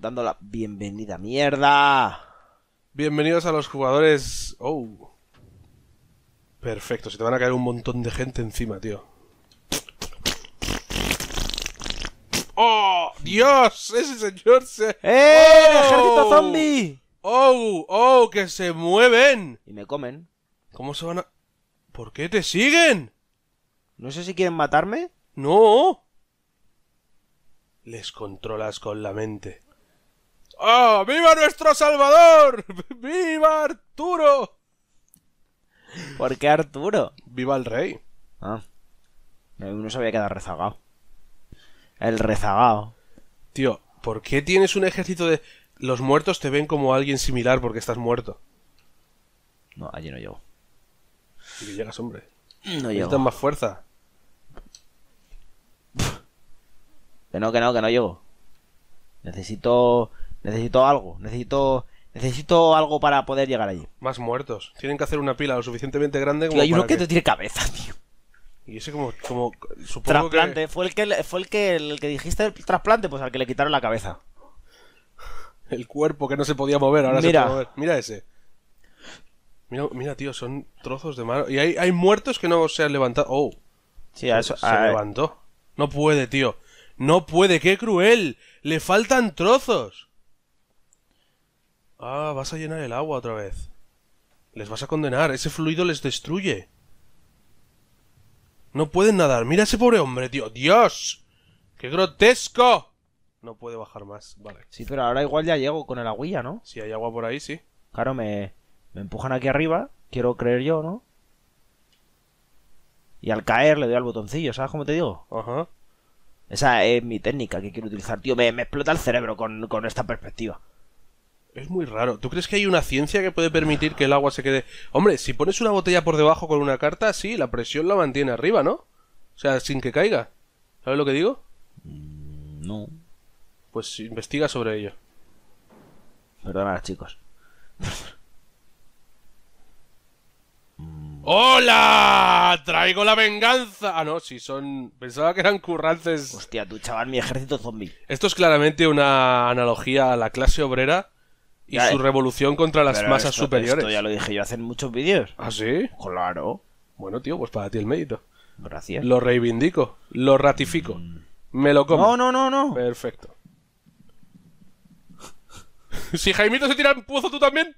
dando la bienvenida mierda. Bienvenidos a los jugadores. Oh. Perfecto, se te van a caer un montón de gente encima, tío. ¡Oh! ¡Dios! ¡Ese señor se. ¡Eh! Oh. ¡Ejército zombie! ¡Oh! ¡Oh! ¡Que se mueven! Y me comen. ¿Cómo se van a.? ¿Por qué te siguen? No sé si quieren matarme. No les controlas con la mente. ¡Ah! ¡Viva nuestro Salvador! ¡Viva Arturo! ¿Por qué Arturo? ¡Viva el rey! Ah. Uno se había quedado rezagado. El rezagado. Tío, ¿por qué tienes un ejército de... Los muertos te ven como alguien similar porque estás muerto. No, allí no llego. ¿Y llegas, hombre? No llego. Necesitas más fuerza. Que no, que no, que no llego. Necesito. Necesito algo. Necesito. Necesito algo para poder llegar allí. Más muertos. Tienen que hacer una pila lo suficientemente grande como. Tío, hay uno que, te tiene cabeza, tío. Y ese como, como trasplante, fue el que fue el que el que dijiste el trasplante, pues al que le quitaron la cabeza. El cuerpo que no se podía mover, ahora mira. se puede mover. Mira ese. Mira, mira, tío, son trozos de mano. Y hay, muertos que no se han levantado. Oh. eso. se levantó. No puede, tío. No puede, qué cruel. Le faltan trozos. Ah, vas a llenar el agua otra vez. Les vas a condenar. Ese fluido les destruye. No pueden nadar. Mira ese pobre hombre, tío. ¡Dios! ¡Qué grotesco! No puede bajar más. Vale. Sí, pero ahora igual ya llego con el aguilla, ¿no? Si hay agua por ahí, sí. Claro, me, me empujan aquí arriba. Quiero creer yo, ¿no? Y al caer le doy al botoncillo, ¿sabes cómo te digo? Ajá. Esa es mi técnica que quiero utilizar, tío. Me, explota el cerebro con, esta perspectiva. Es muy raro. ¿Tú crees que hay una ciencia que puede permitir que el agua se quede... Hombre, si pones una botella por debajo con una carta, sí, la presión la mantiene arriba, ¿no? O sea, sin que caiga. ¿Sabes lo que digo? Mm, no. Pues investiga sobre ello. Perdona, chicos. ¡Hola! ¡Traigo la venganza. Ah, no, si son. Pensaba que eran currantes. Hostia, tú, chaval, mi ejército zombie. Esto es claramente una analogía a la clase obrera y su eh. revolución contra las masas superiores. Esto ya lo dije yo hace muchos vídeos. ¿Ah, sí? Claro. Bueno, tío, pues para ti el mérito. Gracias. Lo reivindico, lo ratifico. Mm. Me lo como. No, no, no, no. Perfecto. si Jaimito se tira en pozo, tú también.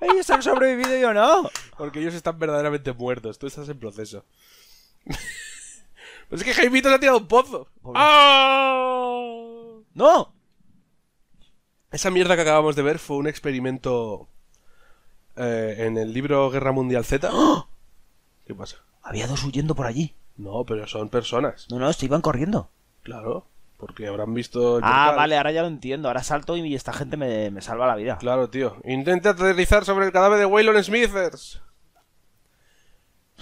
Ellos han sobrevivido y yo no. Porque ellos están verdaderamente muertos. Tú estás en proceso. es que Jaimito se ha tirado un pozo. ¡Ah! ¡No! Esa mierda que acabamos de ver fue un experimento eh, en el libro Guerra Mundial Z. ¡Ah! ¿Qué pasa? Había dos huyendo por allí. No, pero son personas. No, no, se iban corriendo. Claro. Porque habrán visto. Ah, vale, ahora ya lo entiendo. Ahora salto y esta gente me, salva la vida. Claro, tío. Intenta aterrizar sobre el cadáver de Waylon Smithers.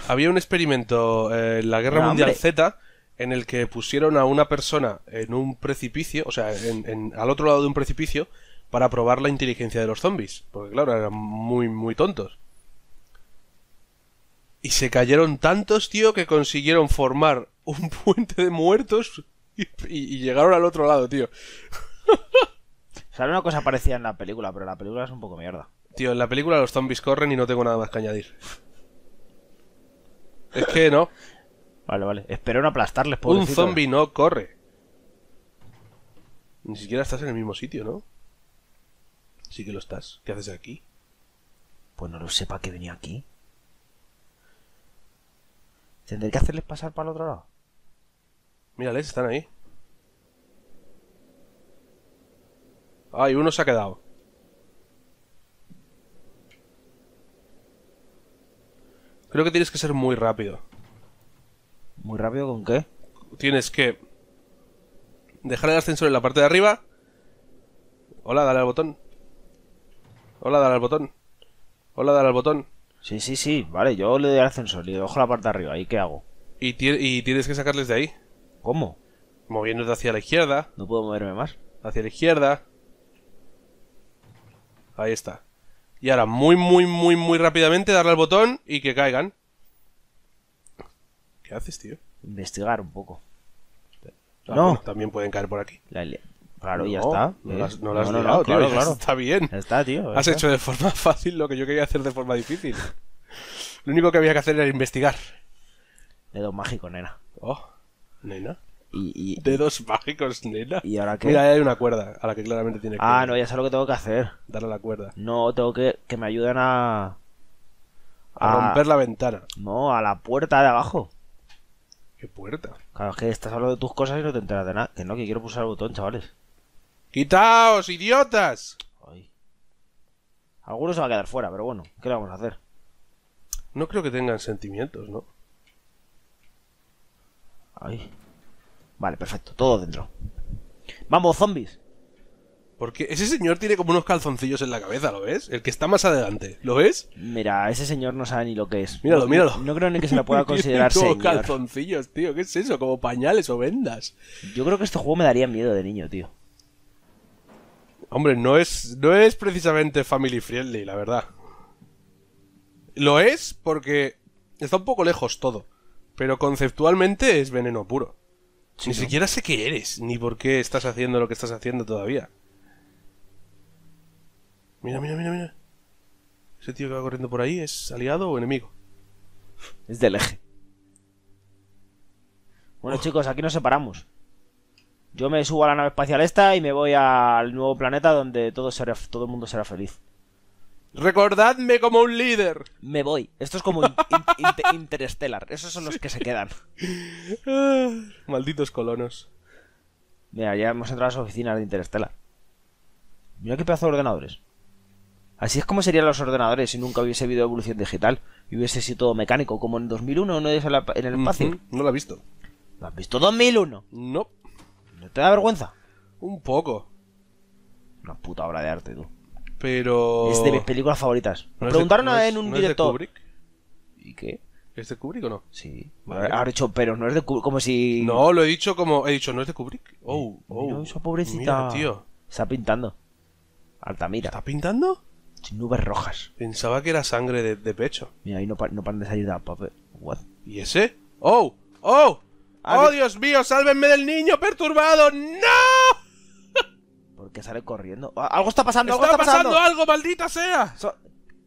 Había un experimento eh, en la Guerra Mundial Z en el que pusieron a una persona en un precipicio, o sea, al otro lado de un precipicio, para probar la inteligencia de los zombies. Porque, claro, eran muy, muy tontos. Y se cayeron tantos, tío, que consiguieron formar un puente de muertos y, llegaron al otro lado, tío. O una cosa parecida en la película, pero la película es un poco mierda. Tío, en la película los zombies corren y no tengo nada más que añadir. Es que no. Vale, vale. Espero no aplastarles, por Un zombie no corre. Ni siquiera estás en el mismo sitio, ¿no? Sí que lo estás. ¿Qué haces aquí? Pues no lo sepa que venía aquí. ¿Tendré que hacerles pasar para el otro lado? Mírales, están ahí. Ay, uno se ha quedado. Creo que tienes que ser muy rápido. ¿Muy rápido con qué? Tienes que dejar el ascensor en la parte de arriba. Hola, dale al botón. Hola, dale al botón. Hola, dale al botón. Sí, sí, sí. Vale, yo le doy al ascensor y le dejo la parte de arriba. ¿Y qué hago? y tienes que sacarles de ahí. ¿Cómo? Moviéndote hacia la izquierda. No puedo moverme más. Hacia la izquierda. Ahí está. Y ahora, muy, muy, muy, muy rápidamente darle al botón y que caigan. ¿Qué haces, tío? Investigar un poco. Ah, no. también pueden caer por aquí. claro, ya está. No, las, has Claro, claro. Está bien. Está, tío. Has hecho de forma fácil lo que yo quería hacer de forma difícil. lo único que había que hacer era investigar. Dedo mágico, nena. Oh nena. Dedos mágicos, nena. Mira, hay una cuerda a la que claramente tiene ah, que. Ah, no, ya sé lo que tengo que hacer. Darle la cuerda. No, tengo que. que me ayuden a. A, romper la ventana. No, a la puerta de abajo. ¿Qué puerta? Claro, es que estás hablando de tus cosas y no te enteras de nada. Que no, que quiero pulsar el botón, chavales. ¡Quitaos, idiotas! Ay. Algunos se va a quedar fuera, pero bueno, ¿qué le vamos a hacer? No creo que tengan sentimientos, ¿no? Vale, perfecto. Todo dentro. Vamos, zombies. Porque ese señor tiene como unos calzoncillos en la cabeza, ¿lo ves? El que está más adelante, ¿lo ves? Mira, ese señor no sabe ni lo que es. Míralo, míralo. No, creo ni que se la pueda considerar señor. calzoncillos, tío. ¿Qué es eso? Como pañales o vendas. Yo creo que este juego me daría miedo de niño, tío. Hombre, no es, no es precisamente family friendly, la verdad. Lo es porque está un poco lejos todo. Pero conceptualmente es veneno puro. ni siquiera sé qué eres, ni por qué estás haciendo lo que estás haciendo todavía. Mira, mira, mira, mira. Ese tío que va corriendo por ahí es aliado o enemigo. Es del eje. Bueno, chicos, aquí nos separamos. Yo me subo a la nave espacial esta y me voy al nuevo planeta donde todo, será, todo el mundo será feliz. Recordadme como un líder. Me voy. Esto es como Interstellar. Esos son los que se quedan. Malditos colonos. Mira, ya hemos entrado a las oficinas de Interstellar. Mira qué pedazo de ordenadores. Así es como serían los ordenadores si nunca hubiese habido evolución digital y hubiese sido todo mecánico, como en 2001 no en el espacio. No lo has visto. ¿Lo has visto 2001? No. ¿No te da vergüenza? Un poco. Una puta obra de arte, tú. Pero. Es de mis películas favoritas. Me preguntaron en un no Es de Kubrick? ¿Y qué? ¿Es de Kubrick o no? Sí. Ahora he dicho, pero no es de Kubrick, como si. No, lo he dicho como. He dicho, no es de Kubrick. Oh, oh. Mira, esa pobrecita. Mira, tío. Está pintando. Altamira. ¿Está pintando? Sin nubes rojas. Pensaba que era sangre de, pecho. Mira, ahí no, no paran de ¿Y ese? ¡Oh! ¡Oh! Ah, ¡Oh, Dios mío! ¡Sálvenme del niño perturbado! ¡No! que sale corriendo. Ah, algo está pasando, algo está, pasando. algo, maldita sea.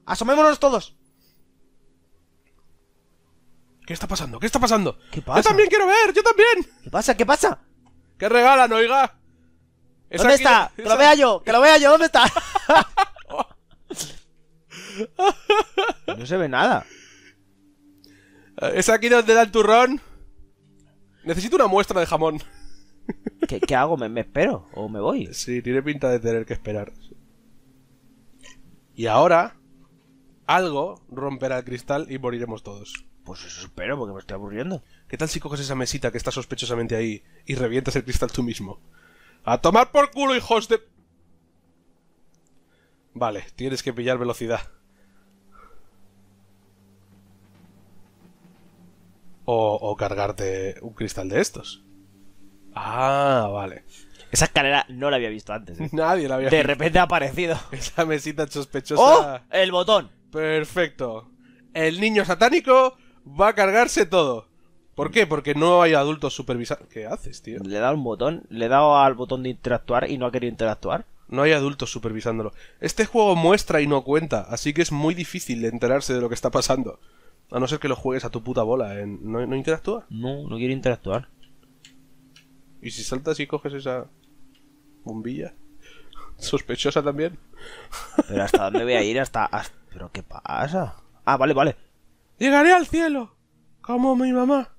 Asomémonos todos. ¿Qué está pasando? ¿Qué está pasando? ¿Qué pasa? Yo también quiero ver, yo también. ¿Qué pasa? ¿Qué pasa? ¿Qué regalan, oiga? ¿Dónde está? Que lo vea yo, que lo vea yo, ¿dónde está? no se ve nada. ¿Es aquí donde da el turrón? Necesito una muestra de jamón. ¿Qué, hago? ¿Me, espero o me voy? Sí, tiene pinta de tener que esperar. Y ahora, algo romperá el cristal y moriremos todos. Pues eso espero, porque me estoy aburriendo. ¿Qué tal si coges esa mesita que está sospechosamente ahí y revientas el cristal tú mismo? ¡A tomar por culo, hijos de... Vale, tienes que pillar velocidad. O, o, cargarte un cristal de estos. Ah, vale. Esa escalera no la había visto antes. ¿eh? Nadie la había De repente ha aparecido. Esa mesita sospechosa. ¡Oh! El botón. Perfecto. El niño satánico va a cargarse todo. ¿Por qué? Porque no hay adultos supervisando. ¿Qué haces, tío? Le he dado un botón. Le he dado al botón de interactuar y no ha querido interactuar. No hay adultos supervisándolo. Este juego muestra y no cuenta, así que es muy difícil enterarse de lo que está pasando. A no ser que lo juegues a tu puta bola. en. ¿No, ¿No interactúa? No, no quiere interactuar. ¿Y si saltas y coges esa bombilla? Sospechosa también. Pero hasta dónde voy a ir hasta, Pero ¿qué pasa? Ah, vale, vale. Llegaré al cielo. Como mi mamá.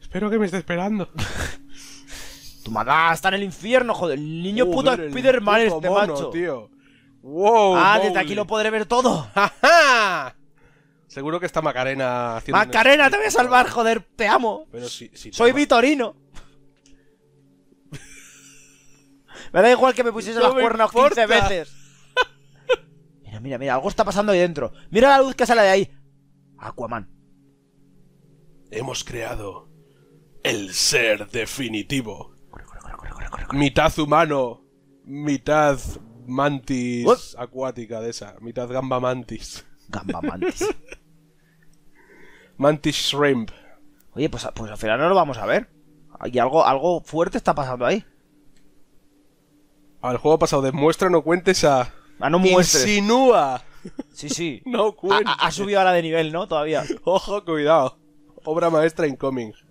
Espero que me esté esperando. tu mamá está en el infierno, joder. El niño puto Spider-Man este macho. Tío. Wow, ah, desde aquí lo podré ver todo. ¡Ja, Seguro que está Macarena haciendo. ¡Macarena, te voy a salvar, joder! ¡Te amo! Soy Vitorino. me da igual que me pusiese las los cuernos 15 veces. Mira, mira, mira, algo está pasando ahí dentro. Mira la luz que sale de ahí. Aquaman. Hemos creado el ser definitivo. Mitad humano, mitad mantis acuática de esa, mitad gamba mantis. Gamba Mantis Shrimp. Oye, pues, pues al final no lo vamos a ver. Y algo, algo fuerte está pasando ahí. Al juego pasado de no cuentes a... Ah, no muestres. Insinúa. Sí, sí. no cuentes. Ha, ha, subido ahora de nivel, ¿no? Todavía. Ojo, cuidado. Obra maestra incoming.